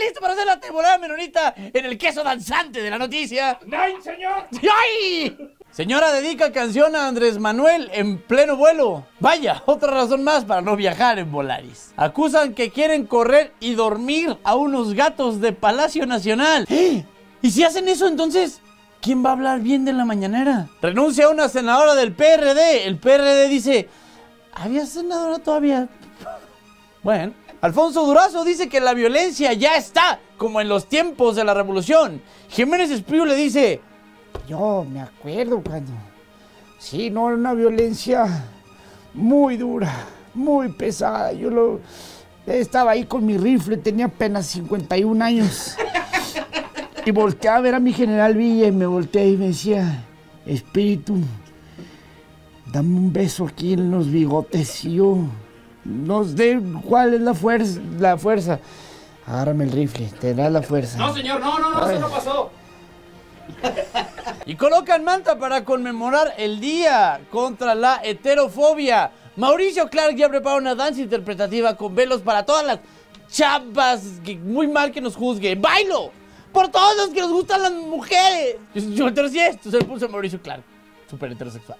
Listo para hacer la temporada menorita en el queso danzante de la noticia? ¡Nine señor! ¡Ay! Señora dedica canción a Andrés Manuel en pleno vuelo. Vaya, otra razón más para no viajar en Volaris. Acusan que quieren correr y dormir a unos gatos de Palacio Nacional. ¡Eh! ¿Y si hacen eso entonces? ¿Quién va a hablar bien de la mañanera? Renuncia a una senadora del PRD. El PRD dice, ¿había senadora todavía? Bueno. Alfonso Durazo dice que la violencia ya está, como en los tiempos de la revolución. Jiménez Espíritu le dice, yo me acuerdo cuando... Sí, no, era una violencia muy dura, muy pesada. Yo lo... Estaba ahí con mi rifle, tenía apenas 51 años. Y volteaba a ver a mi general Villa y me volteé y me decía, espíritu, dame un beso aquí en los bigotes. Y yo nos dé cuál es la fuerza. La fuerza. Agárrame el rifle, te da la fuerza. No, señor, no, no, no, eso no pasó. Y colocan manta para conmemorar el día contra la heterofobia. Mauricio Clark ya prepara una danza interpretativa con velos para todas las chapas. muy mal que nos juzgue. ¡Bailo! Por todos los que nos gustan las mujeres. Yo, yo sí es. Mauricio Clark. Súper heterosexual.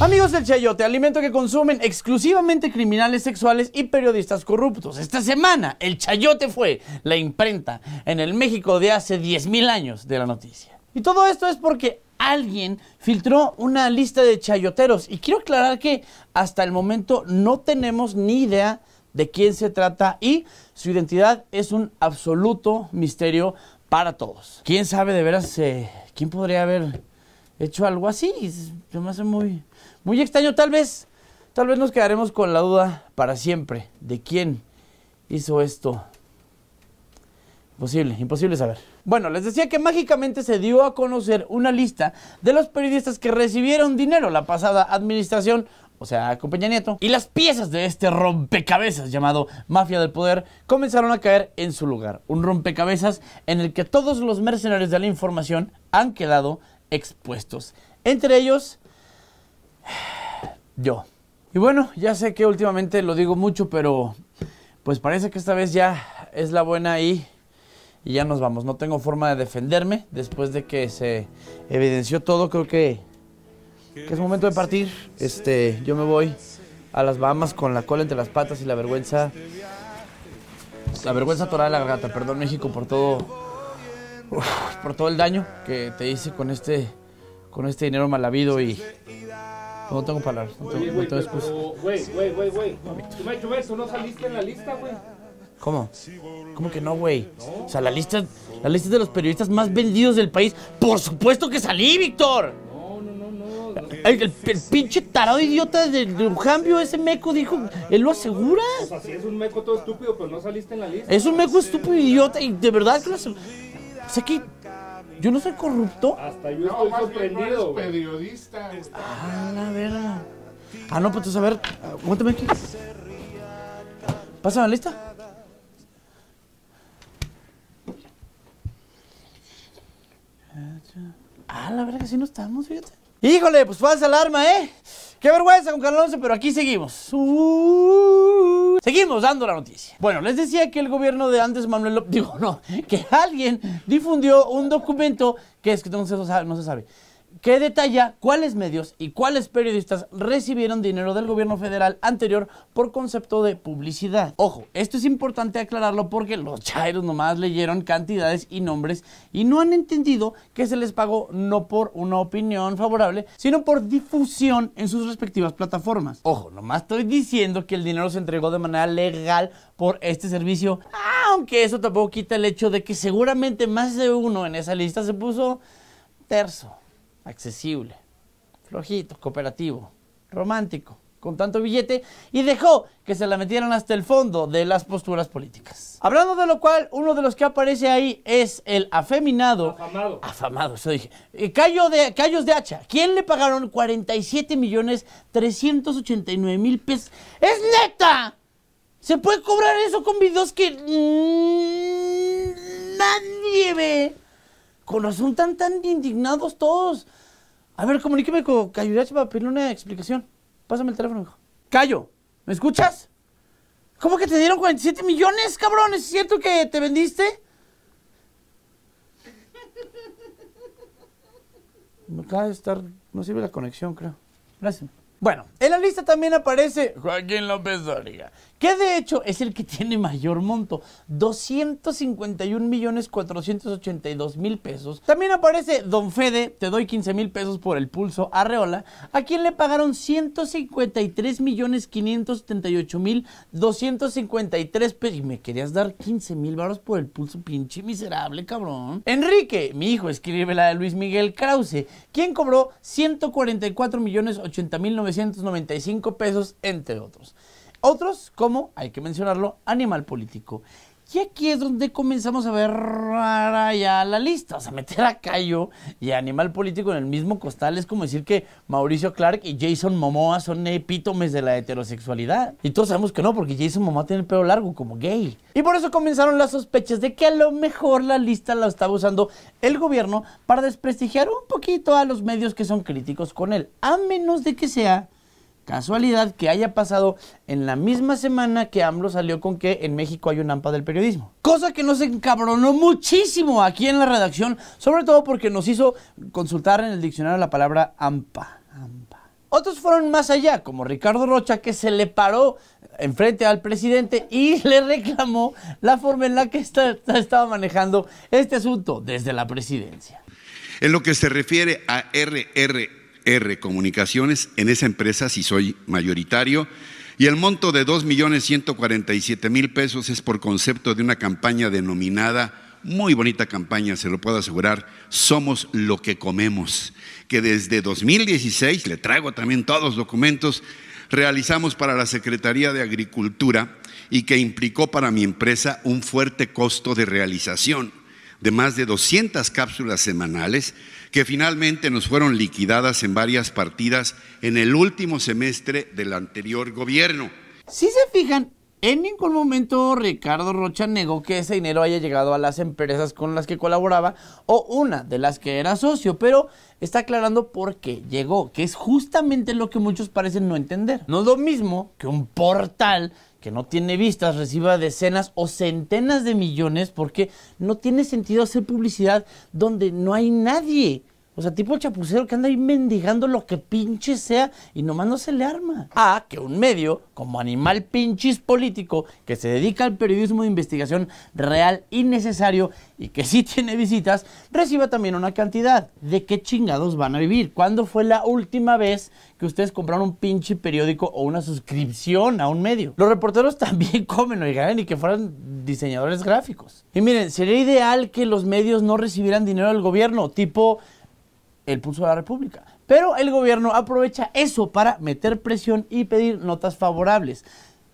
Amigos del Chayote, alimento que consumen exclusivamente criminales sexuales y periodistas corruptos. Esta semana, el Chayote fue la imprenta en el México de hace 10.000 años de la noticia. Y todo esto es porque alguien filtró una lista de chayoteros. Y quiero aclarar que hasta el momento no tenemos ni idea de quién se trata y su identidad es un absoluto misterio para todos. ¿Quién sabe de veras eh, quién podría haber hecho algo así. Se me hace muy, muy extraño. Tal vez, tal vez nos quedaremos con la duda para siempre de quién hizo esto. Imposible, imposible saber. Bueno, les decía que mágicamente se dio a conocer una lista de los periodistas que recibieron dinero la pasada administración, o sea, Compañía Nieto, y las piezas de este rompecabezas llamado Mafia del Poder comenzaron a caer en su lugar. Un rompecabezas en el que todos los mercenarios de la información han quedado expuestos. Entre ellos, yo. Y bueno, ya sé que últimamente lo digo mucho, pero pues parece que esta vez ya es la buena y, ya nos vamos. No tengo forma de defenderme después de que se evidenció todo. Creo que, es momento de partir. Este, yo me voy a las Bahamas con la cola entre las patas y la vergüenza. La vergüenza toral de la garganta. Perdón, México, por todo por todo el daño que te hice con este, con este dinero mal habido y no tengo palabras. No tengo, no Güey, güey, güey, güey. Tú me no saliste en la lista, güey. ¿Cómo? ¿Cómo que no, güey? O sea, la lista, la lista de los periodistas más vendidos del país. Por supuesto que salí, Víctor. No, no, no, no. El, pinche tarado idiota de, cambio, ese meco dijo, él lo asegura. O sea, sí es un meco todo estúpido, pero no saliste en la lista. Es un meco estúpido idiota y de verdad que lo asegura. O sea que yo no soy corrupto. Hasta yo estoy no, sorprendido. No periodista. Ah, la verdad Ah, no, pues entonces a ver, aguántame aquí. Pásame la lista. Ah, la verdad que sí no estamos, fíjate. Híjole, pues falsa alarma, ¿eh? Qué vergüenza con Carlos, pero aquí seguimos. Uh. Pues, seguimos dando la noticia. Bueno, les decía que el gobierno de Andrés Manuel López, digo, no, que alguien difundió un documento que es que no no se sabe que detalla cuáles medios y cuáles periodistas recibieron dinero del gobierno federal anterior por concepto de publicidad. Ojo, esto es importante aclararlo porque los chairos nomás leyeron cantidades y nombres y no han entendido que se les pagó no por una opinión favorable, sino por difusión en sus respectivas plataformas. Ojo, nomás estoy diciendo que el dinero se entregó de manera legal por este servicio, aunque eso tampoco quita el hecho de que seguramente más de uno en esa lista se puso terzo accesible, flojito, cooperativo, romántico, con tanto billete y dejó que se la metieran hasta el fondo de las posturas políticas. Hablando de lo cual, uno de los que aparece ahí es el afeminado. Afamado. Afamado, eso dije. Eh, Cayo de, Cayos de Hacha, ¿quién le pagaron 47 millones 389 mil pesos? ¡Es neta! ¿Se puede cobrar eso con videos que mm, nadie ve? Con razón tan, tan indignados todos. A ver, comuníqueme con Cayurachi para pedirle una explicación. Pásame el teléfono, hijo. Cayo, ¿me escuchas? ¿Cómo que te dieron 47 millones, cabrón? ¿Es cierto que te vendiste? Me acaba de estar... No sirve la conexión, creo. Gracias. Bueno, en la lista también aparece Joaquín López Dóriga, que de hecho es el que tiene mayor monto, 251 millones dos mil pesos. También aparece Don Fede, te doy 15 mil pesos por el pulso, Arreola, a quien le pagaron 153 millones mil pesos. Y me querías dar 15 mil por el pulso, pinche miserable, cabrón. Enrique, mi hijo, escribe la de Luis Miguel Krause, quien cobró 144 millones ochenta mil cinco pesos, entre otros. Otros, como, hay que mencionarlo, animal político. Y aquí es donde comenzamos a ver rara ya la lista. O sea, meter a Cayo y Animal Político en el mismo costal es como decir que Mauricio Clark y Jason Momoa son epítomes de la heterosexualidad. Y todos sabemos que no, porque Jason Momoa tiene el pelo largo como gay. Y por eso comenzaron las sospechas de que a lo mejor la lista la estaba usando el gobierno para desprestigiar un poquito a los medios que son críticos con él. A menos de que sea Casualidad que haya pasado en la misma semana que AMLO salió con que en México hay un AMPA del periodismo. Cosa que nos encabronó muchísimo aquí en la redacción, sobre todo porque nos hizo consultar en el diccionario la palabra AMPA. Otros fueron más allá, como Ricardo Rocha, que se le paró enfrente al presidente y le reclamó la forma en la que estaba manejando este asunto desde la presidencia. En lo que se refiere a RR. R Comunicaciones, en esa empresa si soy mayoritario, y el monto de millones mil pesos es por concepto de una campaña denominada muy bonita campaña, se lo puedo asegurar, Somos lo que comemos, que desde 2016, le traigo también todos los documentos, realizamos para la Secretaría de Agricultura y que implicó para mi empresa un fuerte costo de realización de más de 200 cápsulas semanales que finalmente nos fueron liquidadas en varias partidas en el último semestre del anterior gobierno. Si se fijan, en ningún momento Ricardo Rocha negó que ese dinero haya llegado a las empresas con las que colaboraba o una de las que era socio, pero está aclarando por qué llegó, que es justamente lo que muchos parecen no entender. No es lo mismo que un portal que no tiene vistas reciba decenas o centenas de millones porque no tiene sentido hacer publicidad donde no hay nadie. O sea, tipo el chapucero que anda ahí mendigando lo que pinche sea y nomás no se le arma. A que un medio, como animal pinches político, que se dedica al periodismo de investigación real y necesario y que sí tiene visitas, reciba también una cantidad. ¿De qué chingados van a vivir? ¿Cuándo fue la última vez que ustedes compraron un pinche periódico o una suscripción a un medio? Los reporteros también comen, oigan, y que fueran diseñadores gráficos. Y miren, sería ideal que los medios no recibieran dinero del gobierno, tipo el pulso de la República. Pero el gobierno aprovecha eso para meter presión y pedir notas favorables.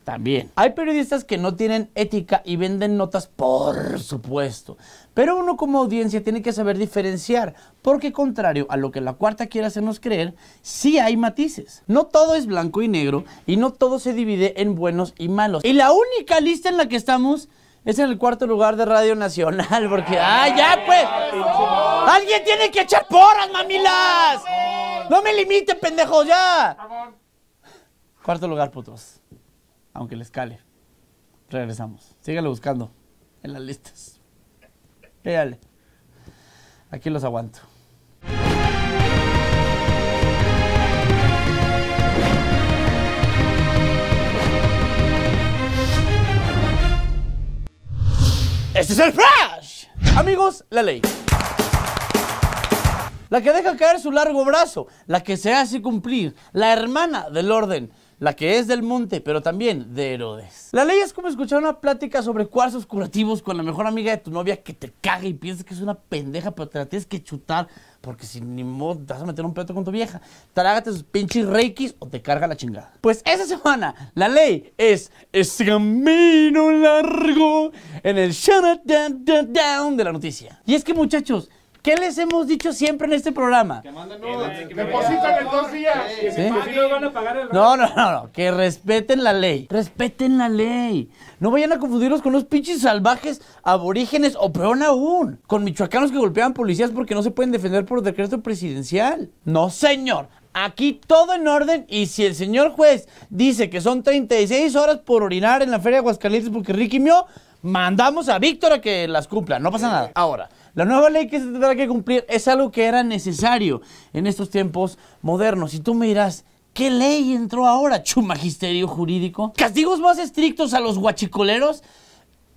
También. Hay periodistas que no tienen ética y venden notas, por supuesto. Pero uno como audiencia tiene que saber diferenciar, porque contrario a lo que la cuarta quiere hacernos creer, sí hay matices. No todo es blanco y negro y no todo se divide en buenos y malos. Y la única lista en la que estamos es en el cuarto lugar de Radio Nacional, porque. ¡Ah, ya, pues! ¡Alguien tiene que echar porras, mamilas! ¡No me limite pendejos, ya! Cuarto lugar, putos. Aunque les cale. Regresamos. Síganlo buscando en las listas. Véale. Aquí los aguanto. ¡Este es el Flash! Amigos, la ley. La que deja caer su largo brazo, la que se hace cumplir, la hermana del orden, la que es del monte, pero también de Herodes. La ley es como escuchar una plática sobre cuarzos curativos con la mejor amiga de tu novia que te caga y piensas que es una pendeja, pero te la tienes que chutar porque si ni modo te vas a meter un plato con tu vieja. Trágate sus pinches reikis o te carga la chingada. Pues esa semana la ley es ese camino largo en el shut down de la noticia. Y es que muchachos, ¿Qué les hemos dicho siempre en este programa? Que manden Depositan en dos días. Van a pagar el no, no, no, no. Que respeten la ley. Respeten la ley. No vayan a confundirlos con unos pinches salvajes aborígenes o peor aún, con michoacanos que golpean policías porque no se pueden defender por decreto presidencial. No, señor. Aquí todo en orden y si el señor juez dice que son 36 horas por orinar en la feria de Aguascalientes porque Ricky mió, mandamos a Víctor a que las cumpla. No pasa nada. Ahora, la nueva ley que se tendrá que cumplir es algo que era necesario en estos tiempos modernos. Y tú me dirás, ¿Qué ley entró ahora, magisterio jurídico? ¿Castigos más estrictos a los guachicoleros?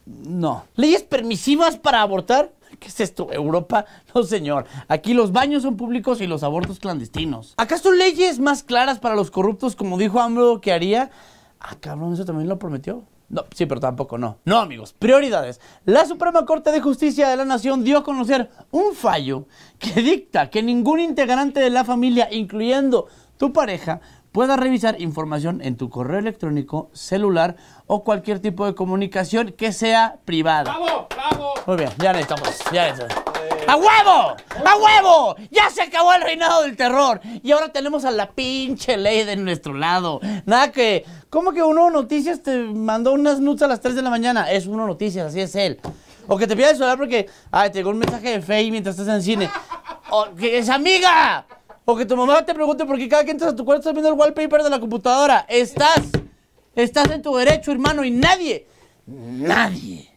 No. ¿Leyes permisivas para abortar? ¿Qué es esto, Europa? No, señor. Aquí los baños son públicos y los abortos clandestinos. ¿Acaso leyes más claras para los corruptos, como dijo AMLO que haría? Ah, cabrón, eso también lo prometió. No, sí, pero tampoco no. No, amigos, prioridades. La Suprema Corte de Justicia de la Nación dio a conocer un fallo que dicta que ningún integrante de la familia, incluyendo tu pareja, pueda revisar información en tu correo electrónico, celular o cualquier tipo de comunicación que sea privada. ¡Vamos, vamos! Muy bien, ya estamos. ya necesitamos. ¡A huevo! ¡A huevo! Ya se acabó el reinado del terror. Y ahora tenemos a la pinche ley de nuestro lado. Nada que ¿Cómo que Uno Noticias te mandó unas nuts a las 3 de la mañana? Es Uno Noticias, así es él. O que te pida el porque, ay, te llegó un mensaje de Facebook mientras estás en el cine. O que es amiga. O que tu mamá te pregunte por qué cada que entras a tu cuarto estás viendo el wallpaper de la computadora. Estás, estás en tu derecho, hermano, y nadie, nadie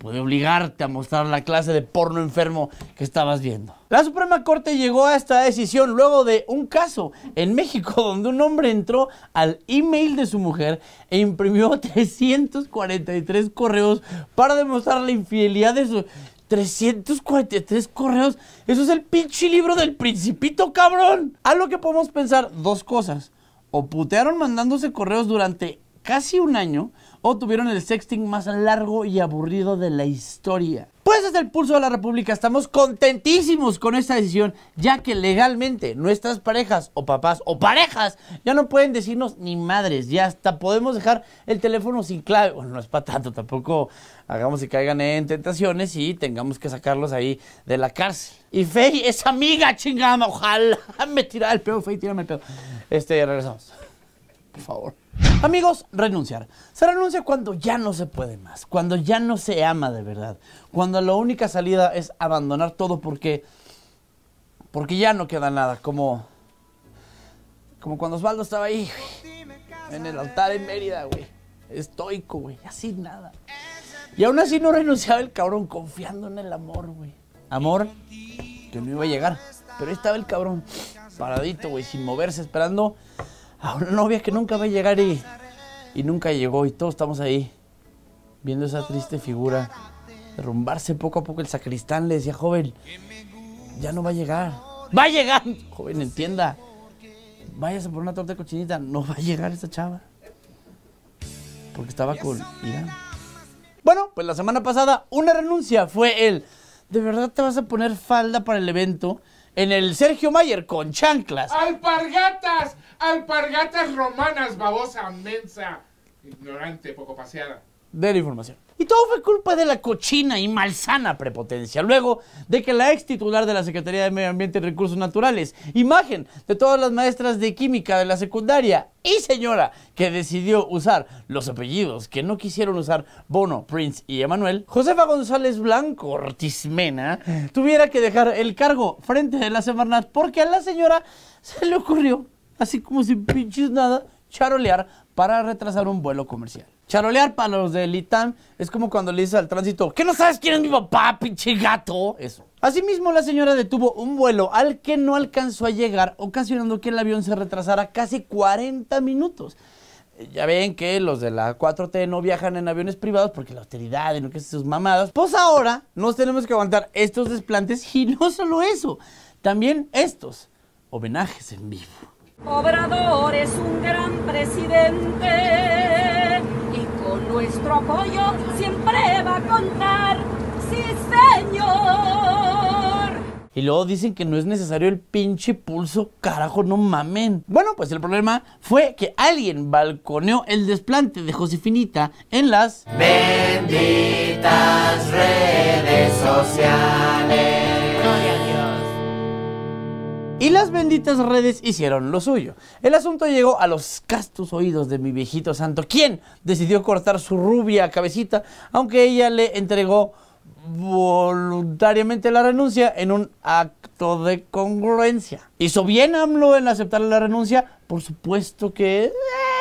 puede obligarte a mostrar la clase de porno enfermo que estabas viendo. La Suprema Corte llegó a esta decisión luego de un caso en México donde un hombre entró al email de su mujer e imprimió 343 correos para demostrar la infidelidad de su... 343 correos. Eso es el pinche libro del principito, cabrón. A lo que podemos pensar dos cosas. O putearon mandándose correos durante casi un año, o tuvieron el sexting más largo y aburrido de la historia. Pues desde el pulso de la República estamos contentísimos con esta decisión, ya que legalmente nuestras parejas o papás o parejas ya no pueden decirnos ni madres, ya hasta podemos dejar el teléfono sin clave. Bueno, no es para tanto, tampoco hagamos que caigan en tentaciones y tengamos que sacarlos ahí de la cárcel. Y Faye es amiga, chingada, ojalá me tira el pedo, Faye, tírame el pedo. Este, regresamos favor. Amigos, renunciar. Se renuncia cuando ya no se puede más, cuando ya no se ama de verdad, cuando la única salida es abandonar todo porque porque ya no queda nada, como como cuando Osvaldo estaba ahí en el altar en Mérida, güey. Estoico, güey, así nada. Y aún así no renunciaba el cabrón confiando en el amor, güey. Amor que no iba a llegar, pero ahí estaba el cabrón paradito, güey, sin moverse, esperando a ah, una novia que nunca va a llegar y, y nunca llegó y todos estamos ahí viendo esa triste figura derrumbarse poco a poco. El sacristán le decía, joven, ya no va a llegar. Va a llegar, joven, entienda. a por una torta de cochinita, no va a llegar esa chava. Porque estaba con Bueno, pues la semana pasada una renuncia fue el ¿De verdad te vas a poner falda para el evento? En el Sergio Mayer con chanclas. ¡Alpargatas! alpargatas romanas, babosa, mensa, ignorante, poco paseada. De la información. Y todo fue culpa de la cochina y malsana prepotencia. Luego de que la ex titular de la Secretaría de Medio Ambiente y Recursos Naturales, imagen de todas las maestras de química de la secundaria y señora que decidió usar los apellidos que no quisieron usar Bono, Prince y Emanuel, Josefa González Blanco Ortiz tuviera que dejar el cargo frente de la Semarnat porque a la señora se le ocurrió así como si pinches nada, charolear para retrasar un vuelo comercial. Charolear para los del ITAM es como cuando le dices al tránsito, ¿qué no sabes quién es mi papá, pinche gato? Eso. Asimismo, la señora detuvo un vuelo al que no alcanzó a llegar, ocasionando que el avión se retrasara casi 40 minutos. Eh, ya ven que los de la 4T no viajan en aviones privados porque la austeridad y no que sus mamadas. Pues ahora nos tenemos que aguantar estos desplantes y no solo eso, también estos homenajes en vivo. Obrador es un gran presidente y con nuestro apoyo siempre va a contar. Sí, señor. Y luego dicen que no es necesario el pinche pulso, carajo, no mamen. Bueno, pues el problema fue que alguien balconeó el desplante de Josefinita en las benditas redes sociales. Y las benditas redes hicieron lo suyo. El asunto llegó a los castos oídos de mi viejito santo, quien decidió cortar su rubia cabecita, aunque ella le entregó voluntariamente la renuncia en un acto de congruencia. ¿Hizo bien AMLO en aceptar la renuncia? Por supuesto que... Eh,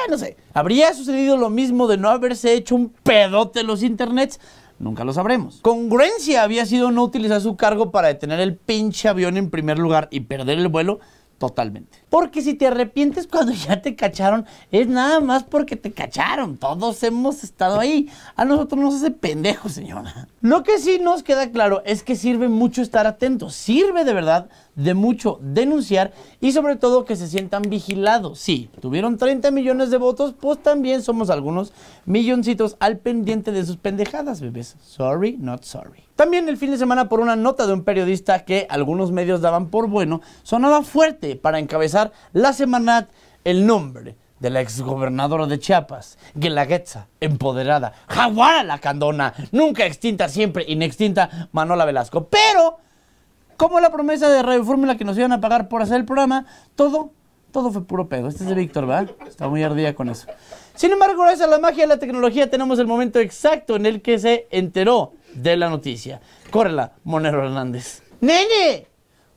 no sé. ¿Habría sucedido lo mismo de no haberse hecho un pedote en los internets? Nunca lo sabremos. Congruencia había sido no utilizar su cargo para detener el pinche avión en primer lugar y perder el vuelo totalmente. Porque si te arrepientes cuando ya te cacharon, es nada más porque te cacharon. Todos hemos estado ahí. A nosotros nos hace pendejo, señora. Lo que sí nos queda claro es que sirve mucho estar atentos. Sirve de verdad de mucho denunciar y sobre todo que se sientan vigilados. Sí, tuvieron 30 millones de votos, pues también somos algunos milloncitos al pendiente de sus pendejadas, bebés. Sorry, not sorry. También el fin de semana por una nota de un periodista que algunos medios daban por bueno, sonaba fuerte para encabezar la semana el nombre de la exgobernadora de Chiapas, Guelaguetza, empoderada, jaguara la candona, nunca extinta, siempre inextinta, Manola Velasco. Pero como la promesa de Radio Fórmula que nos iban a pagar por hacer el programa, todo, todo fue puro pedo. Este es de Víctor, ¿verdad? Está muy ardida con eso. Sin embargo, gracias a la magia de la tecnología tenemos el momento exacto en el que se enteró de la noticia. Córrela, Monero Hernández. ¡Nene!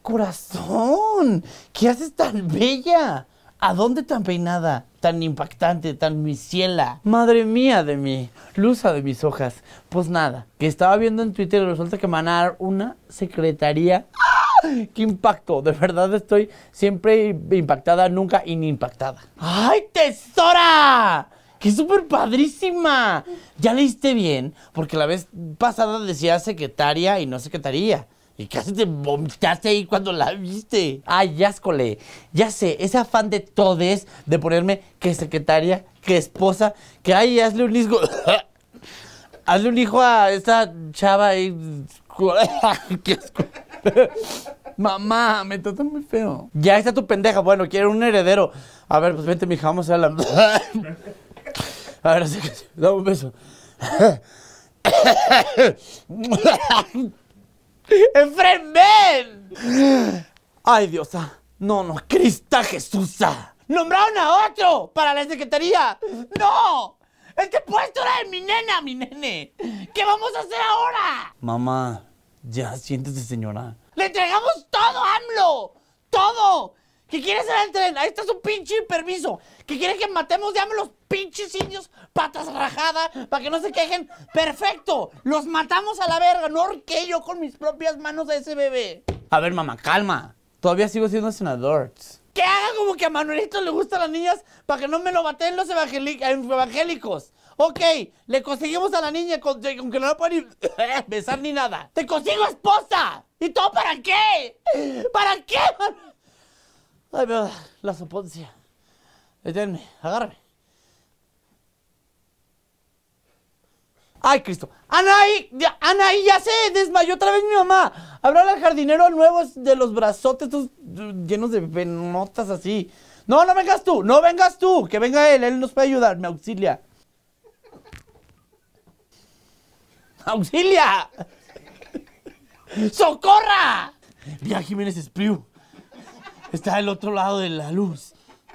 ¡Corazón! ¿Qué haces tan bella? ¿A dónde tan peinada? tan impactante, tan mi ciela. Madre mía de mí, luza de mis hojas. Pues nada, que estaba viendo en Twitter y resulta que dar una secretaría. ¡Ah! ¡Qué impacto! De verdad estoy siempre impactada, nunca inimpactada. ¡Ay, tesora! ¡Qué súper padrísima! Ya leíste bien, porque la vez pasada decía secretaria y no secretaría. Y casi te vomitaste ahí cuando la viste. Ay, ya yáscole. Ya sé, ese afán de todes de ponerme que secretaria, que esposa, que ay, hazle un hijo. hazle un hijo a esa chava y. Mamá, me trata muy feo. Ya está tu pendeja. Bueno, quiero un heredero. A ver, pues vente, mi vamos a la. a ver, dame un beso. ¡Efren, ¡Ay, Diosa! ¡No, no! ¡Crista Jesús! ¡Nombraron a otro para la secretaría! ¡No! ¡Este puesto era de mi nena, mi nene! ¿Qué vamos a hacer ahora? Mamá, ya siéntese, señora. ¡Le entregamos todo, AMLO! ¡Todo! ¿Qué quieres hacer el tren. Ahí está su pinche permiso. ¿Qué quiere que matemos, a los pinches indios patas rajadas para que no se quejen. Perfecto. Los matamos a la verga. No horqué yo con mis propias manos a ese bebé. A ver, mamá, calma. Todavía sigo siendo senador. Que haga como que a Manuelito le gustan las niñas para que no me lo baten los eh, evangélicos. Ok, le conseguimos a la niña con, que no la pueden besar ni nada. ¡Te consigo esposa! ¿Y todo para qué? ¿Para qué, Manuel? Ay, me la soponcia. Deténme, agárrame. ¡Ay, Cristo! ¡Anaí! Ya, ¡Anaí ya sé! desmayó otra vez mi mamá! Habrá al jardinero nuevo de los brazotes uh, llenos de venotas así. ¡No, no vengas tú! ¡No vengas tú! ¡Que venga él! Él nos puede ayudar, me auxilia. ¡Auxilia! ¡Socorra! Vía Jiménez Espriu está al otro lado de la luz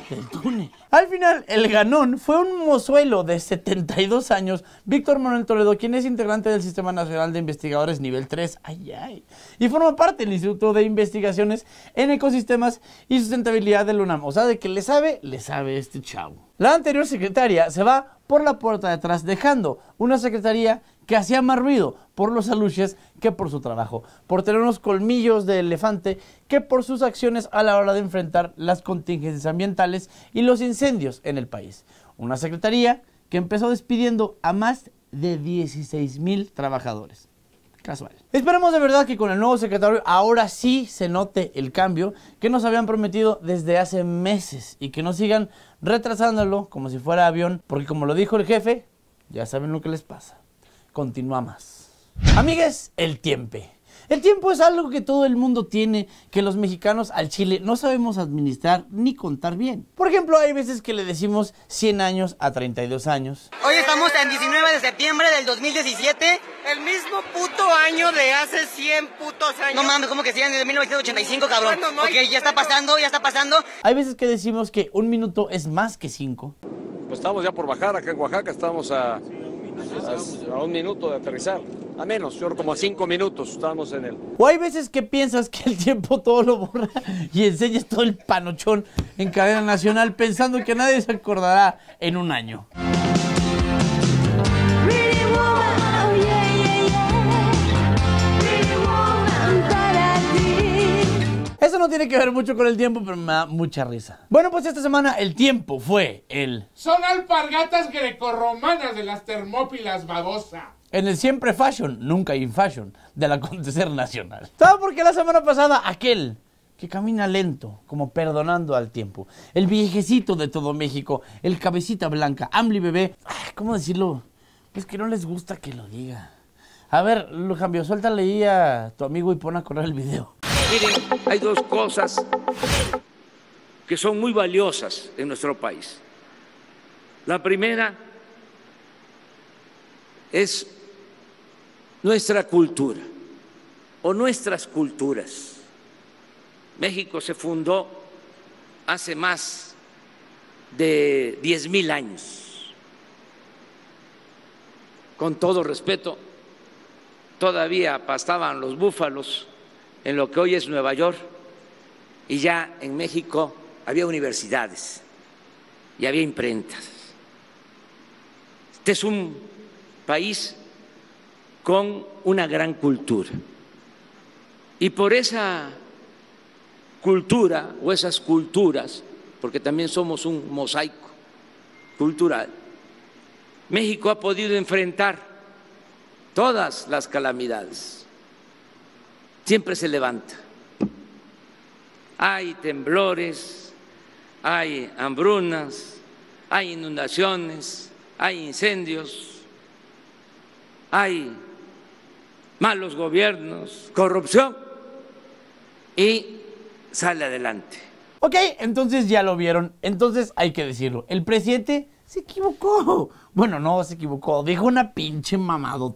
del túnel. Al final, el ganón fue un mozuelo de 72 años, Víctor Manuel Toledo, quien es integrante del Sistema Nacional de Investigadores Nivel 3, ay, ay, y forma parte del Instituto de Investigaciones en Ecosistemas y Sustentabilidad de UNAM. O sea, de que le sabe, le sabe este chavo. La anterior secretaria se va por la puerta de atrás, dejando una secretaría que hacía más ruido por los aluches que por su trabajo, por tener unos colmillos de elefante que por sus acciones a la hora de enfrentar las contingencias ambientales y los incendios en el país. Una secretaría que empezó despidiendo a más de 16 mil trabajadores. Casual. Esperemos de verdad que con el nuevo secretario ahora sí se note el cambio que nos habían prometido desde hace meses y que no sigan retrasándolo como si fuera avión, porque como lo dijo el jefe, ya saben lo que les pasa más Amigues, el tiempo. El tiempo es algo que todo el mundo tiene, que los mexicanos al Chile no sabemos administrar ni contar bien. Por ejemplo, hay veces que le decimos 100 años a 32 años. Hoy estamos en 19 de septiembre del 2017. El mismo puto año de hace 100 putos años. No mames, ¿cómo que 100 de 1985, cabrón? ok, ya está pasando, ya está pasando. Hay veces que decimos que un minuto es más que cinco. Pues estamos ya por bajar, acá en Oaxaca estamos a a, un minuto de aterrizar. A menos, señor, como a cinco minutos estamos en él. O hay veces que piensas que el tiempo todo lo borra y enseñas todo el panochón en cadena nacional pensando que nadie se acordará en un año. Eso no tiene que ver mucho con el tiempo, pero me da mucha risa. Bueno, pues esta semana el tiempo fue el... Son alpargatas grecorromanas de las termópilas babosa. En el siempre fashion, nunca in fashion, del acontecer nacional. ¿Sabes porque la semana pasada aquel que camina lento, como perdonando al tiempo. El viejecito de todo México, el cabecita blanca, Amli Bebé. Ay, ¿Cómo decirlo? Es que no les gusta que lo diga. A ver, cambio suelta leía a tu amigo y pon a correr el video. Miren, hay dos cosas que son muy valiosas en nuestro país. La primera es nuestra cultura o nuestras culturas. México se fundó hace más de diez mil años. Con todo respeto, todavía pastaban los búfalos en lo que hoy es Nueva York y ya en México había universidades y había imprentas. Este es un país con una gran cultura. Y por esa cultura o esas culturas, porque también somos un mosaico cultural, México ha podido enfrentar todas las calamidades siempre se levanta. Hay temblores, hay hambrunas, hay inundaciones, hay incendios, hay malos gobiernos, corrupción y sale adelante. Ok, entonces ya lo vieron, entonces hay que decirlo, el presidente se equivocó. Bueno, no se equivocó, dijo una pinche mamado,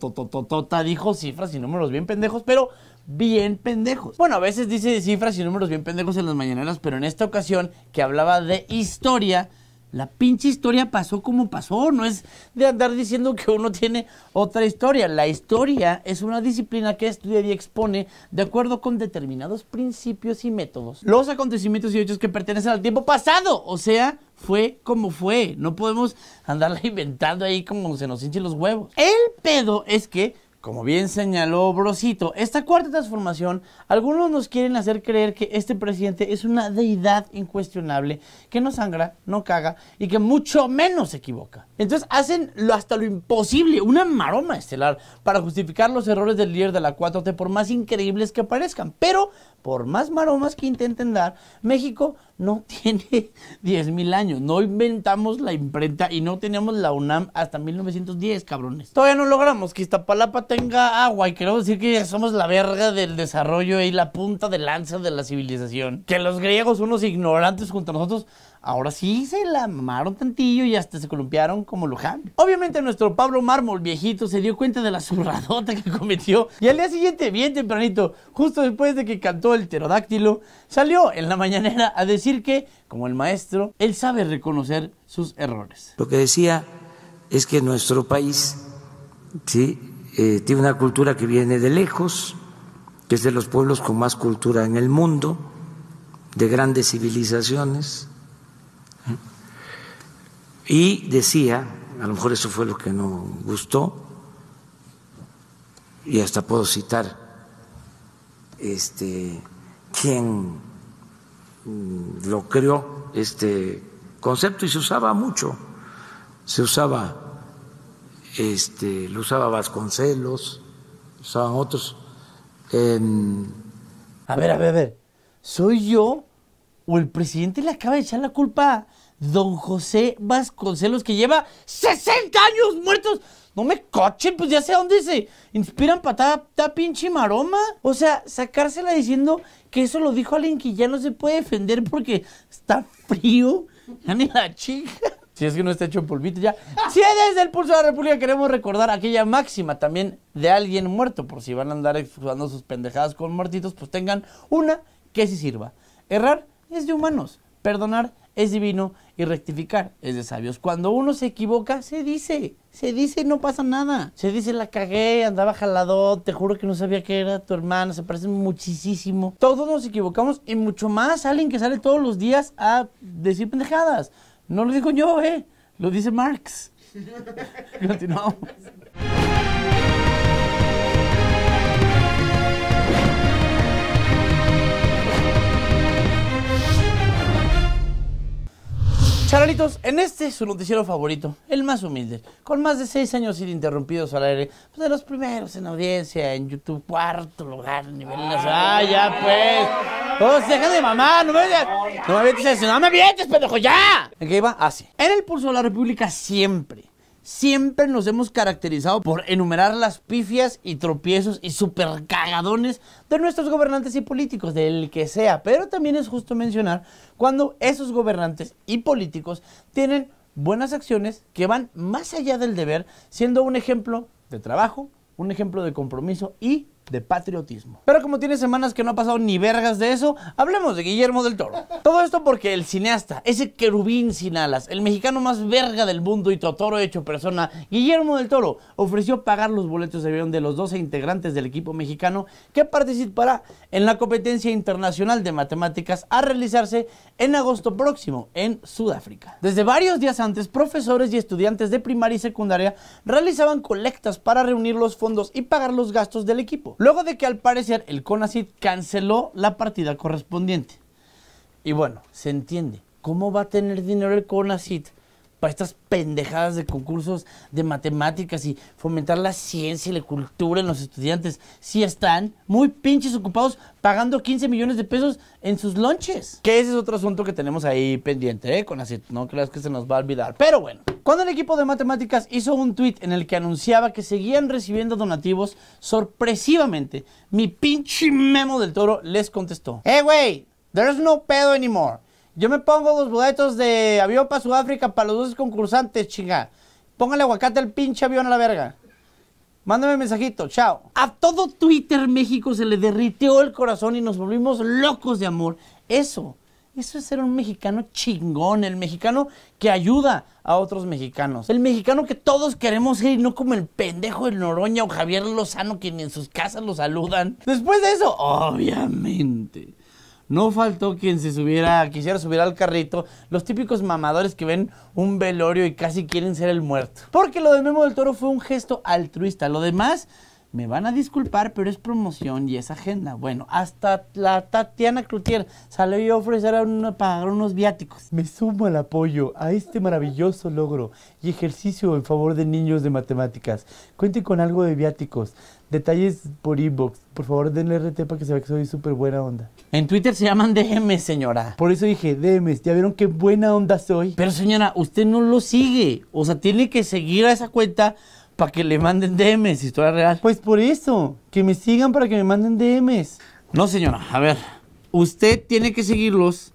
dijo cifras y números bien pendejos, pero bien pendejos. Bueno, a veces dice cifras y números bien pendejos en las mañaneras, pero en esta ocasión que hablaba de historia, la pinche historia pasó como pasó, no es de andar diciendo que uno tiene otra historia. La historia es una disciplina que estudia y expone, de acuerdo con determinados principios y métodos, los acontecimientos y hechos que pertenecen al tiempo pasado. O sea, fue como fue. No podemos andarla inventando ahí como se nos hinchen los huevos. El pedo es que como bien señaló Brosito, esta cuarta transformación, algunos nos quieren hacer creer que este presidente es una deidad incuestionable, que no sangra, no caga y que mucho menos se equivoca. Entonces hacen lo, hasta lo imposible, una maroma estelar, para justificar los errores del líder de la 4T, por más increíbles que parezcan. Pero por más maromas que intenten dar, México no tiene 10.000 años. No inventamos la imprenta y no teníamos la UNAM hasta 1910, cabrones. Todavía no logramos que Iztapalapa tenga agua y queremos decir que somos la verga del desarrollo y la punta de lanza de la civilización. Que los griegos, unos ignorantes junto a nosotros, Ahora sí se la amaron tantillo y hasta se columpiaron como Luján. Obviamente nuestro Pablo Mármol viejito se dio cuenta de la zurradota que cometió y al día siguiente, bien tempranito, justo después de que cantó el pterodáctilo, salió en la mañanera a decir que, como el maestro, él sabe reconocer sus errores. Lo que decía es que nuestro país ¿sí? Eh, tiene una cultura que viene de lejos, que es de los pueblos con más cultura en el mundo, de grandes civilizaciones y decía, a lo mejor eso fue lo que no gustó, y hasta puedo citar este quién mm, lo creó este concepto y se usaba mucho se usaba este lo usaba Vasconcelos usaban otros em, a ver a ver a ver soy yo o el presidente le acaba de echar la culpa don José Vasconcelos, que lleva 60 años muertos. No me cochen, pues ya sé dónde se inspiran patada ta pinche maroma. O sea, sacársela diciendo que eso lo dijo alguien que ya no se puede defender porque está frío. ni la chica. Si es que no está hecho en polvito ya. Si desde el pulso de la República queremos recordar aquella máxima también de alguien muerto. Por si van a andar jugando sus pendejadas con muertitos, pues tengan una que sí sirva. Errar es de humanos. Perdonar es divino y rectificar es de sabios. Cuando uno se equivoca, se dice, se dice, no pasa nada. Se dice, la cagué, andaba jalado, te juro que no sabía que era tu hermano, se parece muchísimo. Todos nos equivocamos y mucho más alguien que sale todos los días a decir pendejadas. No lo digo yo, eh, lo dice Marx. Continuamos. Charalitos, en este su noticiero favorito, el más humilde, con más de seis años ininterrumpidos al aire, pues de los primeros en audiencia, en YouTube, cuarto lugar, nivel nacional. ¡Ah, ya pues! ¡Pues deja de mamá! ¡No me vientes! ¡No me avientes ¡No me avientes, pendejo, ya! ¿En qué iba? Así. Ah, en el pulso de la República siempre siempre nos hemos caracterizado por enumerar las pifias y tropiezos y super cagadones de nuestros gobernantes y políticos, del que sea, pero también es justo mencionar cuando esos gobernantes y políticos tienen buenas acciones que van más allá del deber, siendo un ejemplo de trabajo, un ejemplo de compromiso y de patriotismo. Pero como tiene semanas que no ha pasado ni vergas de eso, hablemos de Guillermo del Toro. Todo esto porque el cineasta, ese querubín sin alas, el mexicano más verga del mundo y Totoro hecho persona, Guillermo del Toro, ofreció pagar los boletos de avión de los 12 integrantes del equipo mexicano que participará en la competencia internacional de matemáticas a realizarse en agosto próximo en Sudáfrica. Desde varios días antes, profesores y estudiantes de primaria y secundaria realizaban colectas para reunir los fondos y pagar los gastos del equipo luego de que al parecer el CONACID canceló la partida correspondiente. Y bueno, se entiende, ¿cómo va a tener dinero el CONACID para estas pendejadas de concursos de matemáticas y fomentar la ciencia y la cultura en los estudiantes. Si están muy pinches ocupados pagando 15 millones de pesos en sus lonches. Que ese es otro asunto que tenemos ahí pendiente, ¿eh? Con así no creas que se nos va a olvidar. Pero bueno, cuando el equipo de matemáticas hizo un tweet en el que anunciaba que seguían recibiendo donativos, sorpresivamente, mi pinche memo del toro les contestó. hey, eh, güey! There's no pedo anymore. Yo me pongo los boletos de avión para Sudáfrica para los dos concursantes, chinga. Póngale aguacate al pinche avión a la verga. Mándame un mensajito, chao. A todo Twitter México se le derritió el corazón y nos volvimos locos de amor. Eso, eso es ser un mexicano chingón, el mexicano que ayuda a otros mexicanos. El mexicano que todos queremos ser y no como el pendejo el Noroña o Javier Lozano quien en sus casas lo saludan. Después de eso, obviamente no faltó quien se subiera, quisiera subir al carrito, los típicos mamadores que ven un velorio y casi quieren ser el muerto. Porque lo de Memo del Toro fue un gesto altruista, lo demás me van a disculpar, pero es promoción y es agenda. Bueno, hasta la Tatiana crutier salió a ofrecer a pagar unos viáticos. Me sumo al apoyo a este maravilloso logro y ejercicio en favor de niños de matemáticas. Cuente con algo de viáticos. Detalles por inbox. Por favor, denle RT para que se vea que soy súper buena onda. En Twitter se llaman DM, señora. Por eso dije, DM, ya vieron qué buena onda soy. Pero señora, usted no lo sigue. O sea, tiene que seguir a esa cuenta para que le manden DMs, historia real. Pues por eso, que me sigan para que me manden DMs. No, señora, a ver, usted tiene que seguirlos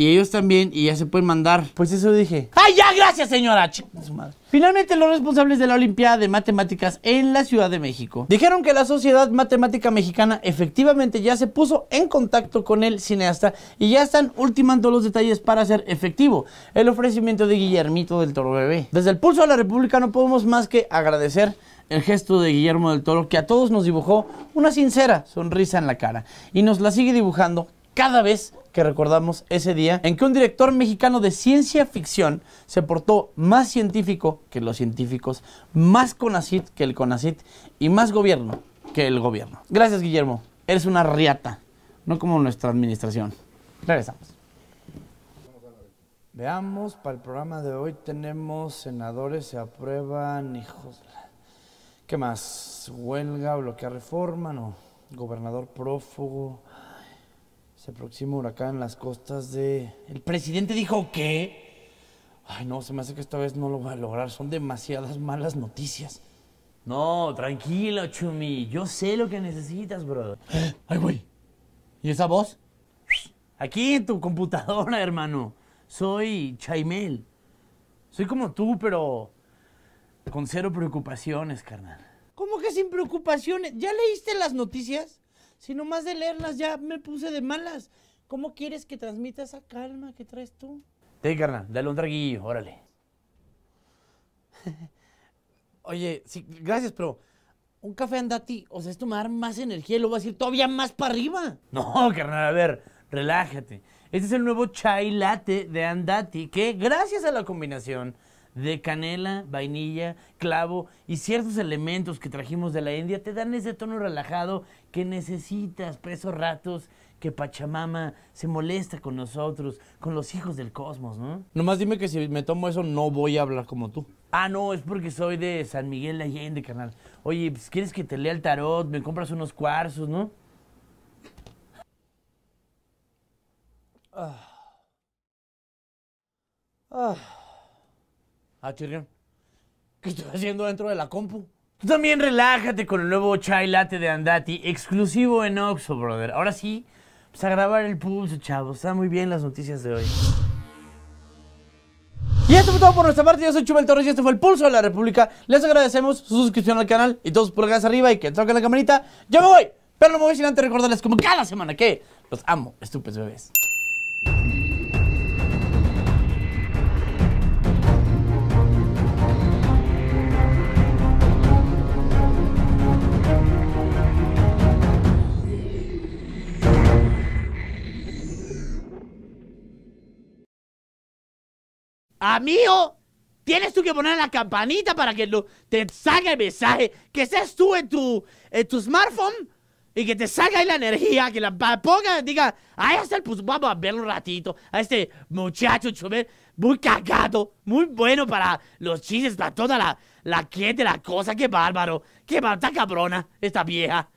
y ellos también, y ya se pueden mandar. Pues eso dije. ¡Ay, ya! Gracias, señora. Ch su madre. Finalmente, los responsables de la Olimpiada de Matemáticas en la Ciudad de México dijeron que la Sociedad Matemática Mexicana efectivamente ya se puso en contacto con el cineasta y ya están ultimando los detalles para hacer efectivo el ofrecimiento de Guillermito del Toro Bebé. Desde el pulso de la República no podemos más que agradecer el gesto de Guillermo del Toro que a todos nos dibujó una sincera sonrisa en la cara y nos la sigue dibujando cada vez que recordamos ese día, en que un director mexicano de ciencia ficción se portó más científico que los científicos, más CONACIT que el CONACIT y más gobierno que el gobierno. Gracias, Guillermo. Eres una riata, no como nuestra administración. Regresamos. Veamos, para el programa de hoy tenemos senadores se aprueban hijos. ¿Qué más? Huelga, bloquear reforma, no. Gobernador prófugo, se aproxima huracán en las costas de... El presidente dijo que... Ay, no, se me hace que esta vez no lo va a lograr. Son demasiadas malas noticias. No, tranquilo, Chumi. Yo sé lo que necesitas, brother. Ay, güey. ¿Y esa voz? Aquí en tu computadora, hermano. Soy Chaimel. Soy como tú, pero con cero preocupaciones, carnal. ¿Cómo que sin preocupaciones? ¿Ya leíste las noticias? Si más de leerlas ya me puse de malas. ¿Cómo quieres que transmita esa calma que traes tú? Sí, carnal, dale un traguillo, órale. Oye, sí, gracias, pero un café andati, o sea, esto me va a dar más energía y lo va a decir todavía más para arriba. No, carnal, a ver, relájate. Este es el nuevo chai latte de andati que, gracias a la combinación de canela, vainilla, clavo y ciertos elementos que trajimos de la India te dan ese tono relajado que necesitas por esos ratos que Pachamama se molesta con nosotros, con los hijos del cosmos, ¿no? Nomás dime que si me tomo eso no voy a hablar como tú. Ah, no, es porque soy de San Miguel de Allende, canal. Oye, pues, ¿quieres que te lea el tarot? Me compras unos cuarzos, ¿no? Ah. Ah. Ah, chirrión. ¿Qué estoy haciendo dentro de la compu? Tú también relájate con el nuevo chai latte de Andati, exclusivo en Oxo, brother. Ahora sí, pues a grabar el pulso, chavos. Están muy bien las noticias de hoy. Y esto fue todo por nuestra parte. Yo soy Chumel Torres y este fue el Pulso de la República. Les agradecemos su suscripción al canal y todos pulgares arriba y que toquen la campanita. ¡Ya me voy, pero no me voy sin antes recordarles como cada semana que los amo, estupes bebés. Amigo, tienes tú que poner la campanita para que lo, te salga el mensaje. Que seas tú en tu, tu smartphone y que te salga ahí la energía, que la ponga, diga, ahí está el pues vamos a verlo un ratito, a este muchacho chover, muy cagado, muy bueno para los chistes, para toda la, la la cosa, qué bárbaro, qué bárbaro, cabrona esta vieja.